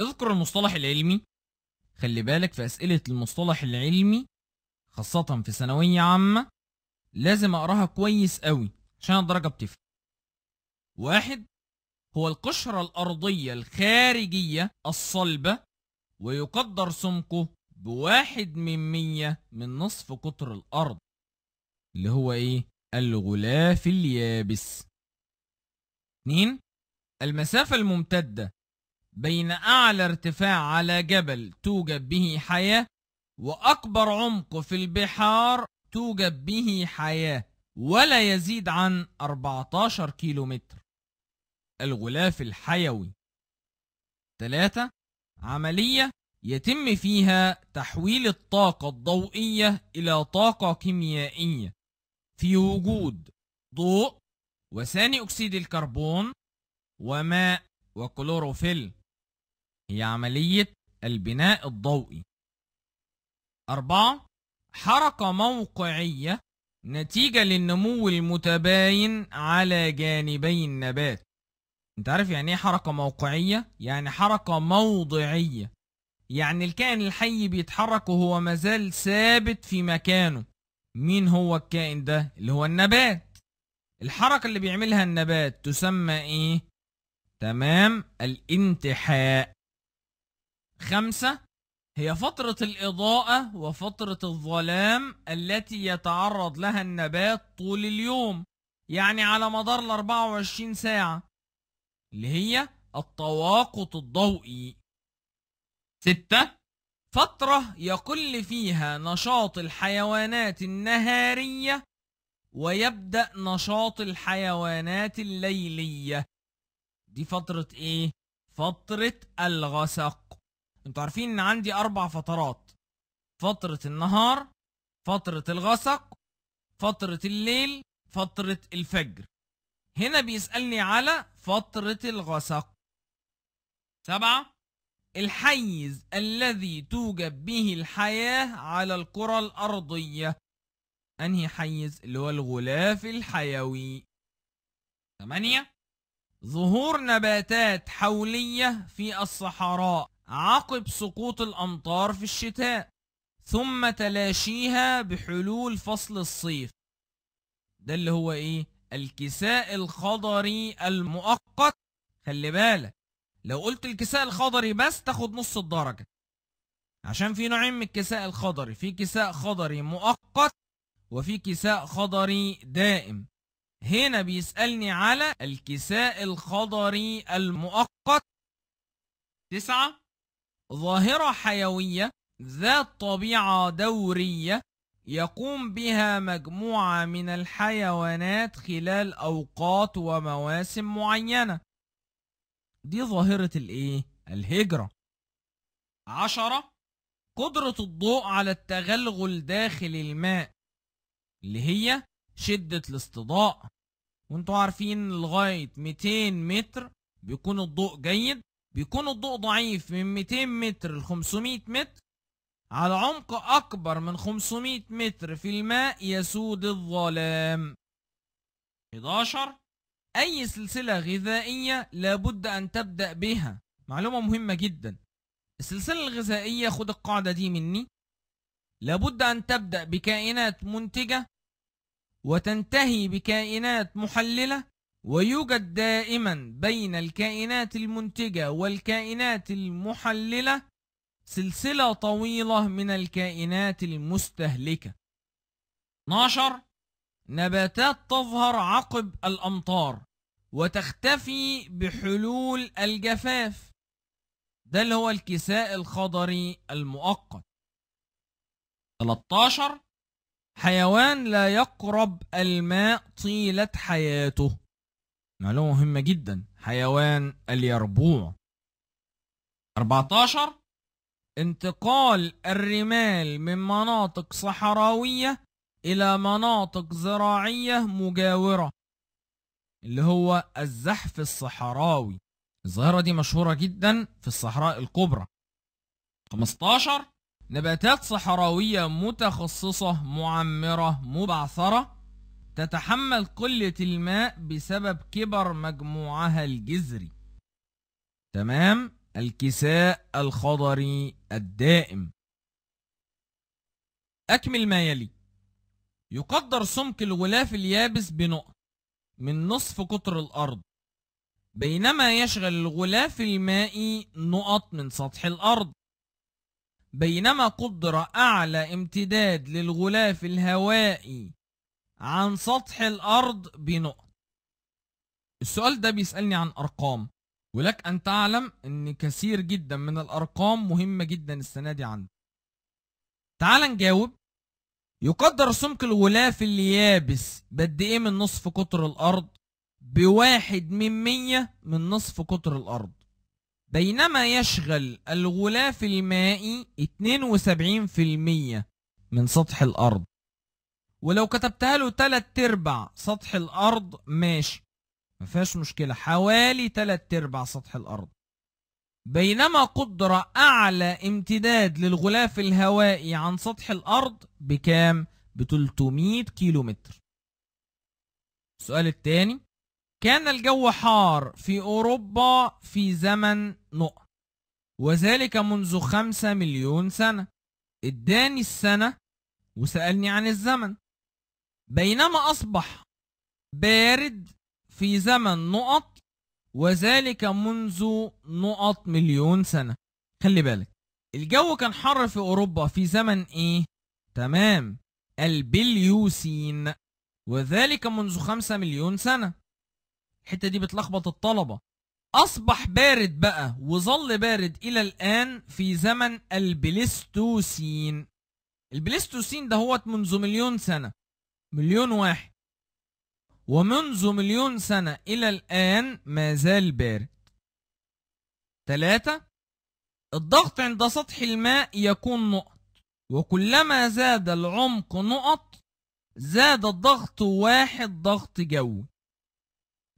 اذكر المصطلح العلمي خلي بالك في أسئلة المصطلح العلمي خاصة في ثانوية عامة لازم أقراها كويس أوي عشان الدرجة بتفرق واحد هو القشرة الأرضية الخارجية الصلبة ويقدر سمكه بواحد من مية من نصف قطر الأرض اللي هو إيه؟ الغلاف اليابس اتنين المسافة الممتدة بين أعلى ارتفاع على جبل توجد به حياة وأكبر عمق في البحار توجد به حياة ولا يزيد عن 14 كيلومتر الغلاف الحيوي 3 عملية يتم فيها تحويل الطاقة الضوئية إلى طاقة كيميائية في وجود ضوء وثاني أكسيد الكربون وماء وكلوروفيل هي عملية البناء الضوئي أربعة حركة موقعية نتيجة للنمو المتباين على جانبي النبات انت عارف يعني ايه حركة موقعية؟ يعني حركة موضعية يعني الكائن الحي بيتحرك وهو مازال ثابت في مكانه مين هو الكائن ده؟ اللي هو النبات الحركة اللي بيعملها النبات تسمى ايه؟ تمام الانتحاء خمسة هي فترة الإضاءة وفترة الظلام التي يتعرض لها النبات طول اليوم يعني على مدار ال 24 ساعة اللي هي التواقط الضوئي ستة فترة يقل فيها نشاط الحيوانات النهارية ويبدأ نشاط الحيوانات الليلية دي فترة ايه؟ فترة الغسق انتوا عارفين ان عندي اربع فترات فترة النهار فترة الغسق فترة الليل فترة الفجر هنا بيسألني على فترة الغسق سبعة الحيز الذي توجب به الحياة على الكرة الأرضية أنهي حيز اللي هو الغلاف الحيوي ثمانية ظهور نباتات حولية في الصحراء عقب سقوط الأمطار في الشتاء ثم تلاشيها بحلول فصل الصيف ده اللي هو ايه الكساء الخضري المؤقت خلي بالك لو قلت الكساء الخضري بس تاخد نص الدرجة عشان في نوعين من الكساء الخضري في كساء خضري مؤقت وفي كساء خضري دائم هنا بيسألني على الكساء الخضري المؤقت تسعة ظاهرة حيوية ذات طبيعة دورية يقوم بها مجموعة من الحيوانات خلال أوقات ومواسم معينة دي ظاهرة الايه؟ الهجرة عشرة قدرة الضوء على التغلغل داخل الماء اللي هي شدة الاستضاء وانتوا عارفين لغاية 200 متر بيكون الضوء جيد بيكون الضوء ضعيف من 200 متر ل 500 متر على عمق أكبر من 500 متر في الماء يسود الظلام 11 أي سلسلة غذائية لابد أن تبدأ بها معلومة مهمة جدا السلسلة الغذائية خد القاعدة دي مني لابد أن تبدأ بكائنات منتجة وتنتهي بكائنات محللة ويوجد دائما بين الكائنات المنتجة والكائنات المحللة سلسلة طويلة من الكائنات المستهلكة 12 نباتات تظهر عقب الأمطار وتختفي بحلول الجفاف ده اللي هو الكساء الخضري المؤقت 13 حيوان لا يقرب الماء طيلة حياته معلومة مهمة جدا حيوان اليربوع 14 انتقال الرمال من مناطق صحراوية إلى مناطق زراعية مجاورة اللي هو الزحف الصحراوي الظاهرة دي مشهورة جدا في الصحراء الكبرى 15 نباتات صحراوية متخصصة معمرة مبعثرة تتحمل قلة الماء بسبب كبر مجموعها الجذري تمام الكساء الخضري الدائم أكمل ما يلي يقدر سمك الغلاف اليابس بنقط من نصف قطر الأرض بينما يشغل الغلاف المائي نقط من سطح الأرض بينما قدر أعلى امتداد للغلاف الهوائي عن سطح الأرض بنقط السؤال ده بيسألني عن أرقام ولك أن تعلم أن كثير جدا من الأرقام مهمة جدا السنة دي عندك تعال نجاوب يقدر سمك الغلاف اليابس بقد ايه من نصف قطر الارض بواحد من مية من نصف قطر الارض بينما يشغل الغلاف المائي 72% من سطح الارض ولو كتبتها له تلات ارباع سطح الارض ماشي مفيهاش مشكلة حوالي تلات ارباع سطح الارض بينما قدر اعلى امتداد للغلاف الهوائي عن سطح الارض بكام؟ ب 300 كيلو متر السؤال التاني كان الجو حار في أوروبا في زمن نقط وذلك منذ خمسة مليون سنة اداني السنة وسألني عن الزمن بينما أصبح بارد في زمن نقط وذلك منذ نقط مليون سنة خلي بالك الجو كان حر في أوروبا في زمن إيه؟ تمام البليوسين وذلك منذ خمسة مليون سنة الحتة دي بتلخبط الطلبة أصبح بارد بقى وظل بارد إلى الآن في زمن البليستوسين البليستوسين ده هو منذ مليون سنة مليون واحد ومنذ مليون سنة إلى الآن ما زال بارد ثلاثة الضغط عند سطح الماء يكون نقط وكلما زاد العمق نقط زاد الضغط واحد ضغط جوي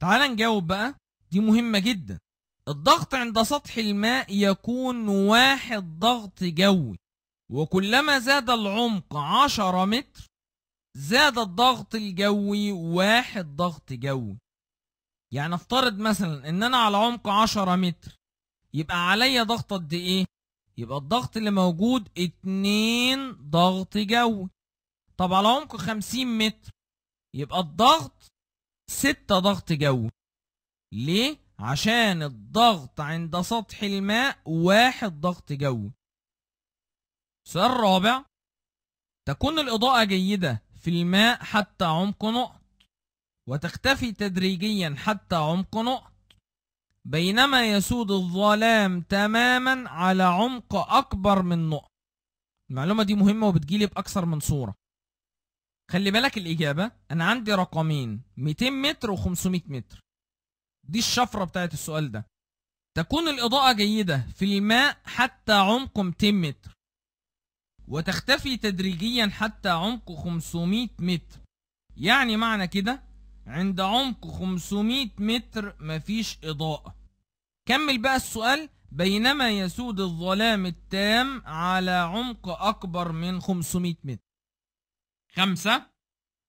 تعال نجاوب بقى دي مهمة جدا الضغط عند سطح الماء يكون واحد ضغط جوي وكلما زاد العمق عشرة متر زاد الضغط الجوي واحد ضغط جوي يعني افترض مثلا ان انا على عمق عشرة متر يبقى عليا ضغط قد ايه يبقى الضغط اللي موجود اتنين ضغط جوي طب على عمق خمسين متر يبقى الضغط ستة ضغط جوي ليه عشان الضغط عند سطح الماء واحد ضغط جوي السؤال الرابع تكون الإضاءة جيدة في الماء حتى عمق نقط وتختفي تدريجيا حتى عمق نقط بينما يسود الظلام تماما على عمق أكبر من نقط المعلومة دي مهمة وبتجيلي بأكثر من صورة خلي بالك الإجابة أنا عندي رقمين 200 متر و500 متر دي الشفرة بتاعت السؤال ده تكون الإضاءة جيدة في الماء حتى عمق 200 متر وتختفي تدريجيا حتى عمق 500 متر يعني معنى كده عند عمق 500 متر مفيش إضاءة كمل بقى السؤال بينما يسود الظلام التام على عمق أكبر من 500 متر خمسة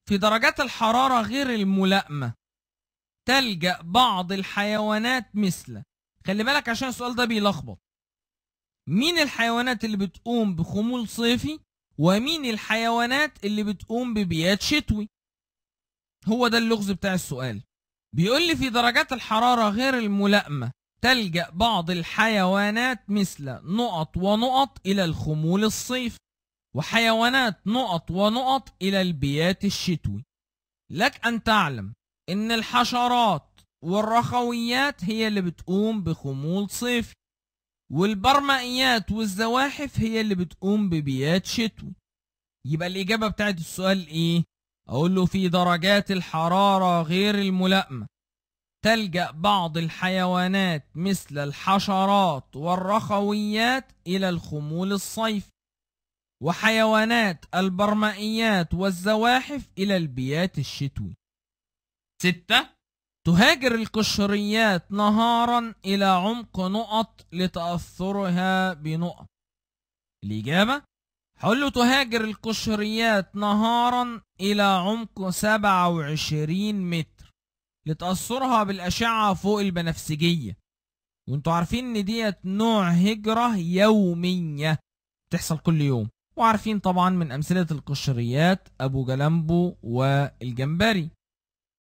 في درجات الحرارة غير الملائمة تلجأ بعض الحيوانات مثل خلي بالك عشان السؤال ده بيلخبط مين الحيوانات اللي بتقوم بخمول صيفي ومين الحيوانات اللي بتقوم ببيات شتوي هو ده اللغز بتاع السؤال بيقول لي في درجات الحرارة غير الملائمة تلجأ بعض الحيوانات مثل نقط ونقط إلى الخمول الصيف وحيوانات نقط ونقط إلى البيات الشتوي لك أن تعلم إن الحشرات والرخويات هي اللي بتقوم بخمول صيفي والبرمائيات والزواحف هي اللي بتقوم ببيات شتوي يبقى الإجابة بتاعت السؤال إيه؟ أقول له في درجات الحرارة غير الملائمة تلجأ بعض الحيوانات مثل الحشرات والرخويات إلى الخمول الصيفي وحيوانات البرمائيات والزواحف إلى البيات الشتوي ستة تهاجر القشريات نهارا إلى عمق نقط لتأثرها بنقط الإجابة حلو تهاجر القشريات نهارا إلى عمق 27 متر لتأثرها بالأشعة فوق البنفسجية وانتوا عارفين ان ديت نوع هجرة يومية بتحصل كل يوم وعارفين طبعا من أمثلة القشريات أبو جلمبو والجمبري